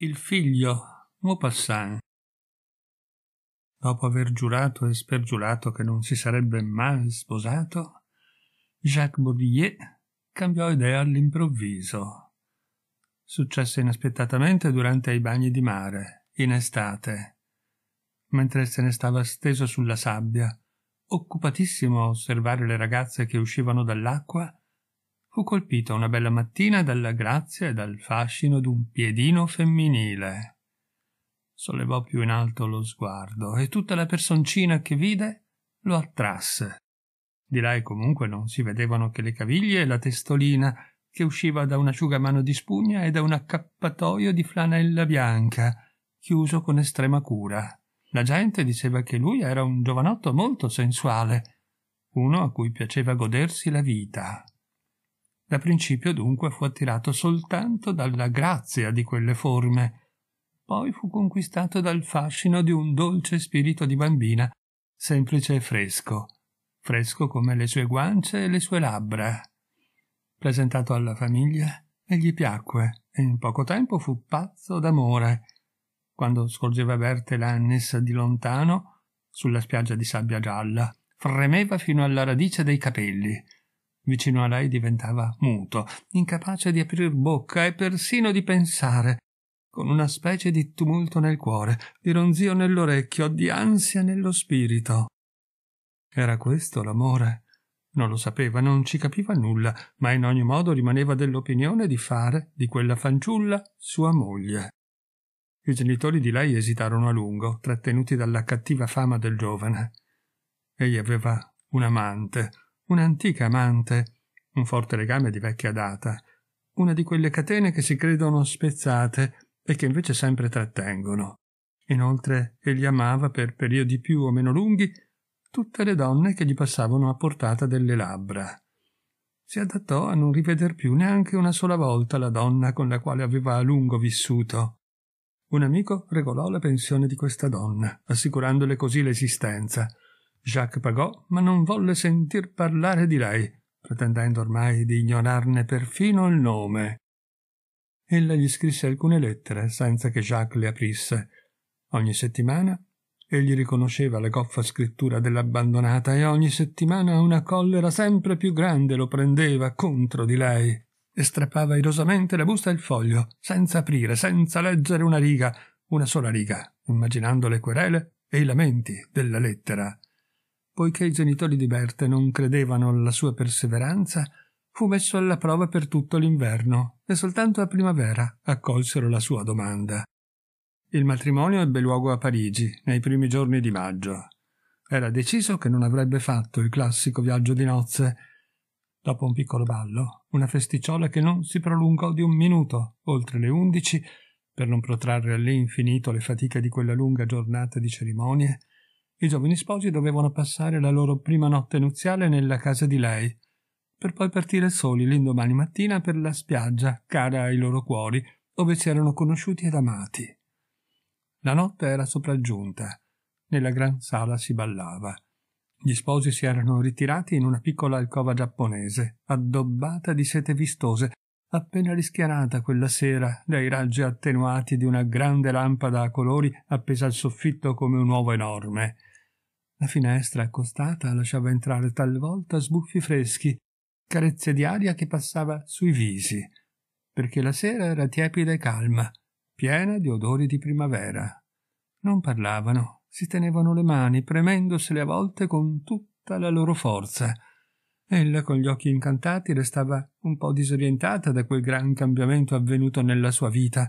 il figlio Maupassant. Dopo aver giurato e spergiurato che non si sarebbe mai sposato, Jacques Baudillet cambiò idea all'improvviso. Successe inaspettatamente durante i bagni di mare, in estate, mentre se ne stava steso sulla sabbia, occupatissimo a osservare le ragazze che uscivano dall'acqua fu colpita una bella mattina dalla grazia e dal fascino d'un piedino femminile. Sollevò più in alto lo sguardo e tutta la personcina che vide lo attrasse. Di là e comunque non si vedevano che le caviglie e la testolina che usciva da un asciugamano di spugna e da un accappatoio di flanella bianca, chiuso con estrema cura. La gente diceva che lui era un giovanotto molto sensuale, uno a cui piaceva godersi la vita. Da principio dunque fu attirato soltanto dalla grazia di quelle forme, poi fu conquistato dal fascino di un dolce spirito di bambina, semplice e fresco, fresco come le sue guance e le sue labbra. Presentato alla famiglia, egli piacque e in poco tempo fu pazzo d'amore. Quando scorgeva Bertel l'annes di lontano, sulla spiaggia di sabbia gialla, fremeva fino alla radice dei capelli Vicino a lei diventava muto, incapace di aprir bocca e persino di pensare, con una specie di tumulto nel cuore, di ronzio nell'orecchio, di ansia nello spirito. Era questo l'amore? Non lo sapeva, non ci capiva nulla, ma in ogni modo rimaneva dell'opinione di fare di quella fanciulla sua moglie. I genitori di lei esitarono a lungo, trattenuti dalla cattiva fama del giovane. Egli aveva un amante, un'antica amante, un forte legame di vecchia data, una di quelle catene che si credono spezzate e che invece sempre trattengono. Inoltre egli amava per periodi più o meno lunghi tutte le donne che gli passavano a portata delle labbra. Si adattò a non riveder più neanche una sola volta la donna con la quale aveva a lungo vissuto. Un amico regolò la pensione di questa donna, assicurandole così l'esistenza, Jacques pagò, ma non volle sentir parlare di lei, pretendendo ormai di ignorarne perfino il nome. Ella gli scrisse alcune lettere senza che Jacques le aprisse. Ogni settimana egli riconosceva la goffa scrittura dell'abbandonata e ogni settimana una collera sempre più grande lo prendeva contro di lei e strappava irosamente la busta e il foglio, senza aprire, senza leggere una riga, una sola riga, immaginando le querele e i lamenti della lettera poiché i genitori di Berta non credevano alla sua perseveranza, fu messo alla prova per tutto l'inverno e soltanto a primavera accolsero la sua domanda. Il matrimonio ebbe luogo a Parigi nei primi giorni di maggio. Era deciso che non avrebbe fatto il classico viaggio di nozze. Dopo un piccolo ballo, una festicciola che non si prolungò di un minuto oltre le undici, per non protrarre all'infinito le fatiche di quella lunga giornata di cerimonie, i giovani sposi dovevano passare la loro prima notte nuziale nella casa di lei, per poi partire soli l'indomani mattina per la spiaggia cara ai loro cuori, dove si erano conosciuti ed amati. La notte era sopraggiunta. Nella gran sala si ballava. Gli sposi si erano ritirati in una piccola alcova giapponese, addobbata di sete vistose, appena rischiarata quella sera dai raggi attenuati di una grande lampada a colori appesa al soffitto come un uovo enorme. La finestra accostata lasciava entrare talvolta sbuffi freschi, carezze di aria che passava sui visi, perché la sera era tiepida e calma, piena di odori di primavera. Non parlavano, si tenevano le mani, premendosele a volte con tutta la loro forza. Ella, con gli occhi incantati, restava un po' disorientata da quel gran cambiamento avvenuto nella sua vita,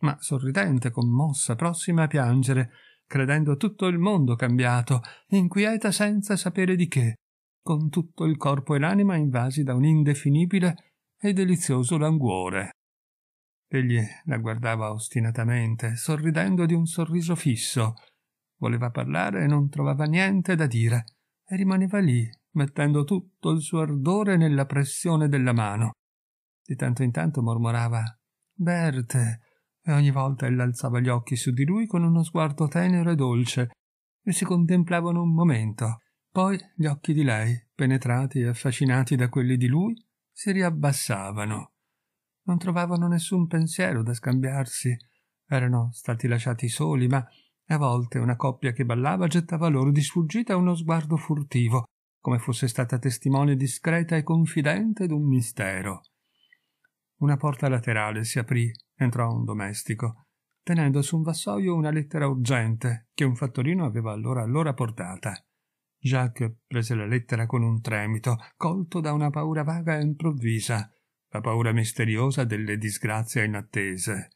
ma sorridente, commossa, prossima a piangere, credendo tutto il mondo cambiato, inquieta senza sapere di che, con tutto il corpo e l'anima invasi da un indefinibile e delizioso languore. Egli la guardava ostinatamente, sorridendo di un sorriso fisso. Voleva parlare e non trovava niente da dire, e rimaneva lì, mettendo tutto il suo ardore nella pressione della mano. Di tanto in tanto mormorava Berte, e ogni volta ella alzava gli occhi su di lui con uno sguardo tenero e dolce e si contemplavano un momento. Poi gli occhi di lei, penetrati e affascinati da quelli di lui, si riabbassavano. Non trovavano nessun pensiero da scambiarsi. Erano stati lasciati soli, ma a volte una coppia che ballava gettava loro di sfuggita uno sguardo furtivo, come fosse stata testimone discreta e confidente d'un mistero. Una porta laterale si aprì, entrò un domestico, tenendo su un vassoio una lettera urgente che un fattorino aveva allora allora portata. Jacques prese la lettera con un tremito, colto da una paura vaga e improvvisa, la paura misteriosa delle disgrazie inattese.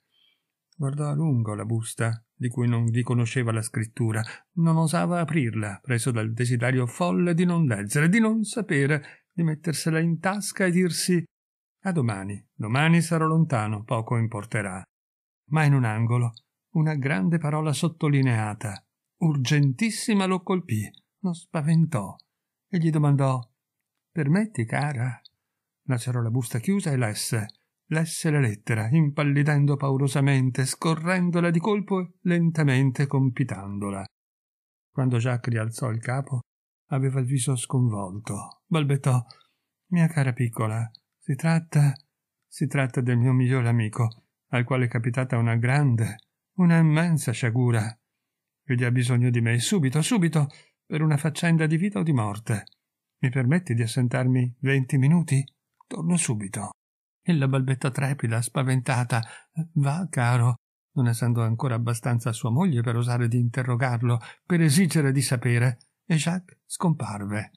Guardò a lungo la busta, di cui non vi conosceva la scrittura, non osava aprirla, preso dal desiderio folle di non leggere, di non sapere, di mettersela in tasca e dirsi a domani, domani sarò lontano, poco importerà. Ma in un angolo una grande parola sottolineata, urgentissima, lo colpì, lo spaventò e gli domandò: Permetti, cara? Lacerò la busta chiusa e lesse. Lesse la lettera, impallidendo paurosamente, scorrendola di colpo e lentamente compitandola. Quando Jacques rialzò il capo, aveva il viso sconvolto. Balbettò: Mia cara piccola, si tratta. si tratta del mio migliore amico, al quale è capitata una grande, una immensa sciagura. Egli ha bisogno di me subito, subito, per una faccenda di vita o di morte. Mi permetti di assentarmi venti minuti? Torno subito. Ella balbetta trepida, spaventata. Va, caro, non essendo ancora abbastanza sua moglie per osare di interrogarlo, per esigere di sapere, e Jacques scomparve.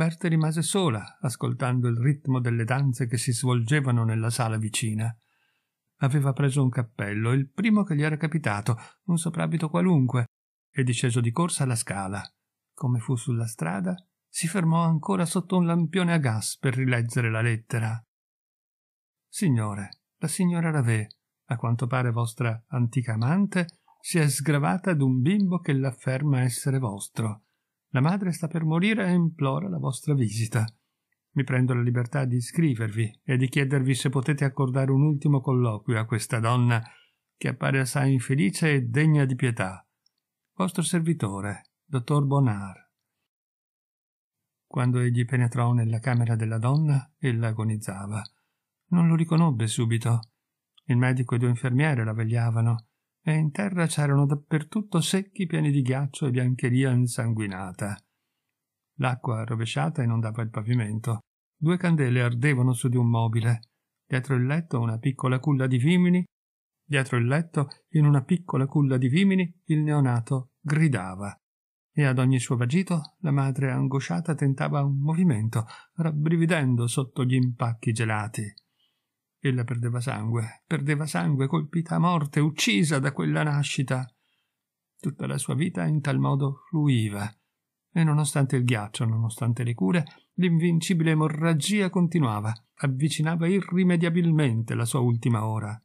Berta rimase sola, ascoltando il ritmo delle danze che si svolgevano nella sala vicina. Aveva preso un cappello, il primo che gli era capitato, un soprabito qualunque, e disceso di corsa la scala. Come fu sulla strada, si fermò ancora sotto un lampione a gas per rileggere la lettera. Signore, la signora Ravè, a quanto pare vostra antica amante, si è sgravata d'un bimbo che l'afferma essere vostro la madre sta per morire e implora la vostra visita. Mi prendo la libertà di iscrivervi e di chiedervi se potete accordare un ultimo colloquio a questa donna che appare assai infelice e degna di pietà. Vostro servitore, dottor Bonar. Quando egli penetrò nella camera della donna, ella agonizzava. Non lo riconobbe subito. Il medico e due infermiere la vegliavano e in terra c'erano dappertutto secchi pieni di ghiaccio e biancheria insanguinata. L'acqua rovesciata inondava il pavimento. Due candele ardevano su di un mobile. Dietro il letto una piccola culla di vimini. Dietro il letto, in una piccola culla di vimini, il neonato gridava. E ad ogni suo vagito la madre angosciata tentava un movimento, rabbrividendo sotto gli impacchi gelati. Ella perdeva sangue, perdeva sangue, colpita a morte, uccisa da quella nascita. Tutta la sua vita in tal modo fluiva, e nonostante il ghiaccio, nonostante le cure, l'invincibile emorragia continuava, avvicinava irrimediabilmente la sua ultima ora.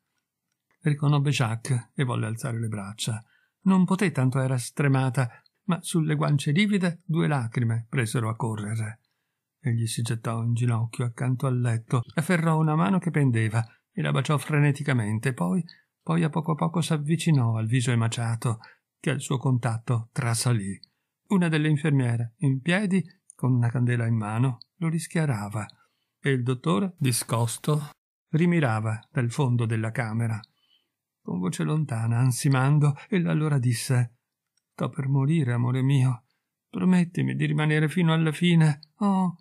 Riconobbe Jacques e volle alzare le braccia. Non poté, tanto era stremata, ma sulle guance livide due lacrime presero a correre. Egli si gettò in ginocchio accanto al letto, afferrò una mano che pendeva e la baciò freneticamente, poi, poi a poco a poco s'avvicinò al viso emaciato, che al suo contatto trasalì. Una delle infermiere, in piedi, con una candela in mano, lo rischiarava, e il dottore, discosto, rimirava dal fondo della camera. Con voce lontana, ansimando, ella allora disse Sto per morire, amore mio. Promettimi di rimanere fino alla fine. Oh,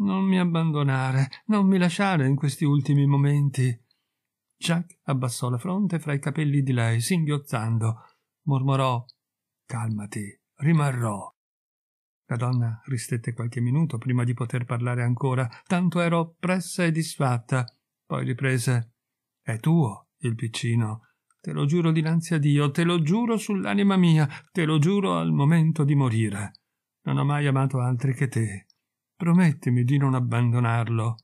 non mi abbandonare, non mi lasciare in questi ultimi momenti. Jack abbassò la fronte fra i capelli di lei, singhiozzando. Mormorò Calmati, rimarrò. La donna ristette qualche minuto prima di poter parlare ancora, tanto ero oppressa e disfatta. Poi riprese È tuo, il piccino. Te lo giuro dinanzi a Dio, te lo giuro sull'anima mia, te lo giuro al momento di morire. Non ho mai amato altri che te. Promettimi di non abbandonarlo.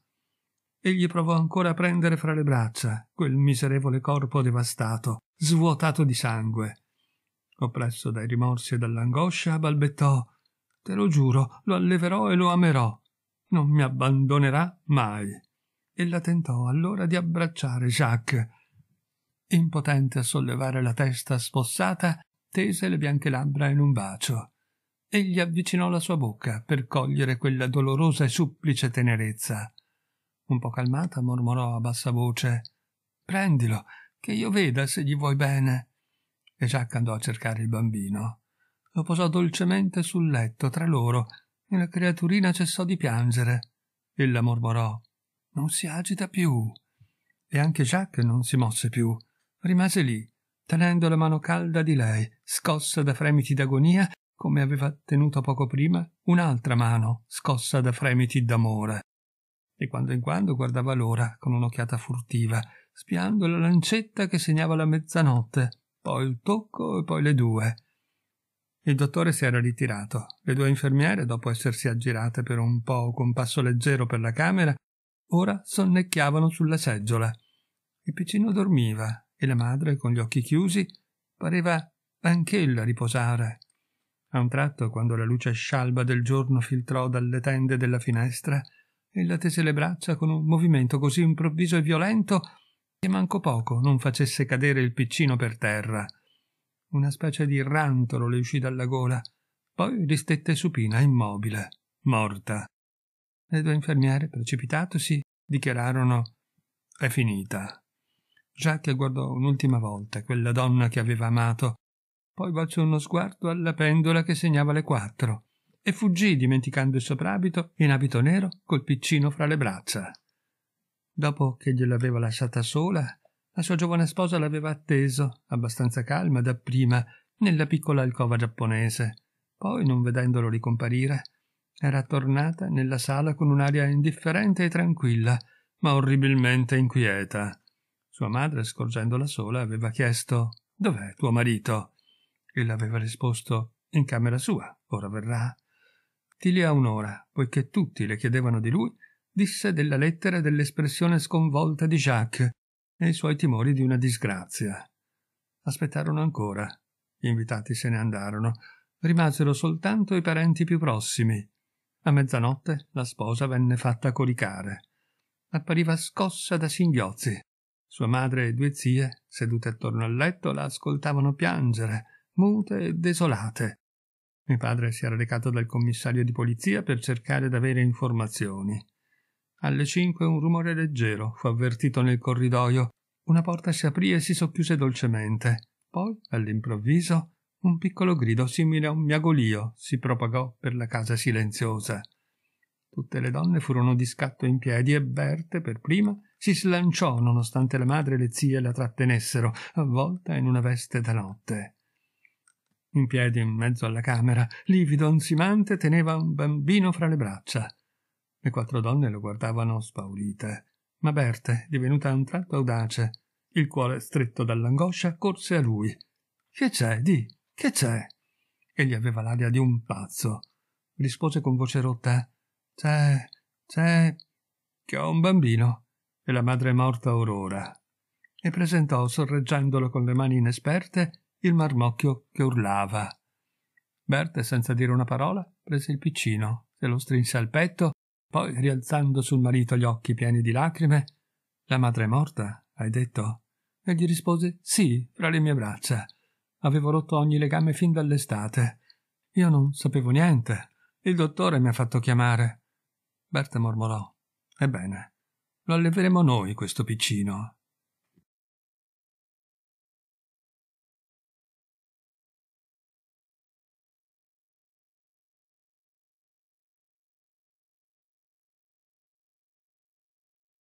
Egli provò ancora a prendere fra le braccia quel miserevole corpo devastato, svuotato di sangue. Oppresso dai rimorsi e dall'angoscia, balbettò Te lo giuro, lo alleverò e lo amerò. Non mi abbandonerà mai. E la tentò allora di abbracciare Jacques. Impotente a sollevare la testa spossata, tese le bianche labbra in un bacio egli avvicinò la sua bocca per cogliere quella dolorosa e supplice tenerezza. Un po' calmata mormorò a bassa voce Prendilo, che io veda se gli vuoi bene. E Jack andò a cercare il bambino. Lo posò dolcemente sul letto tra loro e la creaturina cessò di piangere. Ella mormorò Non si agita più. E anche Jack non si mosse più. Rimase lì, tenendo la mano calda di lei, scossa da fremiti d'agonia come aveva tenuto poco prima, un'altra mano scossa da fremiti d'amore. Di quando in quando guardava l'ora con un'occhiata furtiva, spiando la lancetta che segnava la mezzanotte, poi il tocco e poi le due. Il dottore si era ritirato. Le due infermiere, dopo essersi aggirate per un po' con passo leggero per la camera, ora sonnecchiavano sulla seggiola. Il piccino dormiva e la madre, con gli occhi chiusi, pareva anch'ella riposare a un tratto, quando la luce scialba del giorno filtrò dalle tende della finestra, ella tese le braccia con un movimento così improvviso e violento che manco poco non facesse cadere il piccino per terra. Una specie di rantolo le uscì dalla gola, poi ristette supina, immobile, morta. Le due infermiere, precipitatosi, dichiararono è finita. Jacques guardò un'ultima volta quella donna che aveva amato poi balzò uno sguardo alla pendola che segnava le quattro e fuggì dimenticando il soprabito in abito nero col piccino fra le braccia. Dopo che gliel'aveva lasciata sola, la sua giovane sposa l'aveva atteso, abbastanza calma dapprima, nella piccola alcova giapponese. Poi, non vedendolo ricomparire, era tornata nella sala con un'aria indifferente e tranquilla, ma orribilmente inquieta. Sua madre, scorgendola sola, aveva chiesto Dov'è tuo marito? Ella aveva risposto in camera sua, ora verrà. Di lì a un'ora, poiché tutti le chiedevano di lui, disse della lettera e dell'espressione sconvolta di Jacques e i suoi timori di una disgrazia. Aspettarono ancora. Gli invitati se ne andarono. Rimasero soltanto i parenti più prossimi. A mezzanotte la sposa venne fatta coricare. Appariva scossa da singhiozzi. Sua madre e due zie, sedute attorno al letto, la ascoltavano piangere mute e desolate. Mio padre si era recato dal commissario di polizia per cercare d'avere informazioni. Alle cinque un rumore leggero fu avvertito nel corridoio. Una porta si aprì e si socchiuse dolcemente. Poi, all'improvviso, un piccolo grido simile a un miagolio si propagò per la casa silenziosa. Tutte le donne furono di scatto in piedi e Berte, per prima, si slanciò nonostante la madre e le zie la trattenessero, avvolta in una veste da notte. In piedi in mezzo alla camera, livido, ansimante, teneva un bambino fra le braccia. Le quattro donne lo guardavano spaurite, ma Berte, divenuta a un tratto audace, il cuore stretto dall'angoscia, corse a lui. Che c'è, di? Che c'è? Egli aveva l'aria di un pazzo. Rispose con voce rotta: C'è, c'è, che ho un bambino. E la madre è morta orora. E presentò, sorreggiandolo con le mani inesperte, il marmocchio che urlava. Berta, senza dire una parola, prese il piccino, se lo strinse al petto, poi, rialzando sul marito gli occhi pieni di lacrime, la madre è morta, hai detto? E gli rispose sì, fra le mie braccia. Avevo rotto ogni legame fin dall'estate. Io non sapevo niente. Il dottore mi ha fatto chiamare. Berta mormorò. Ebbene, lo alleveremo noi questo piccino,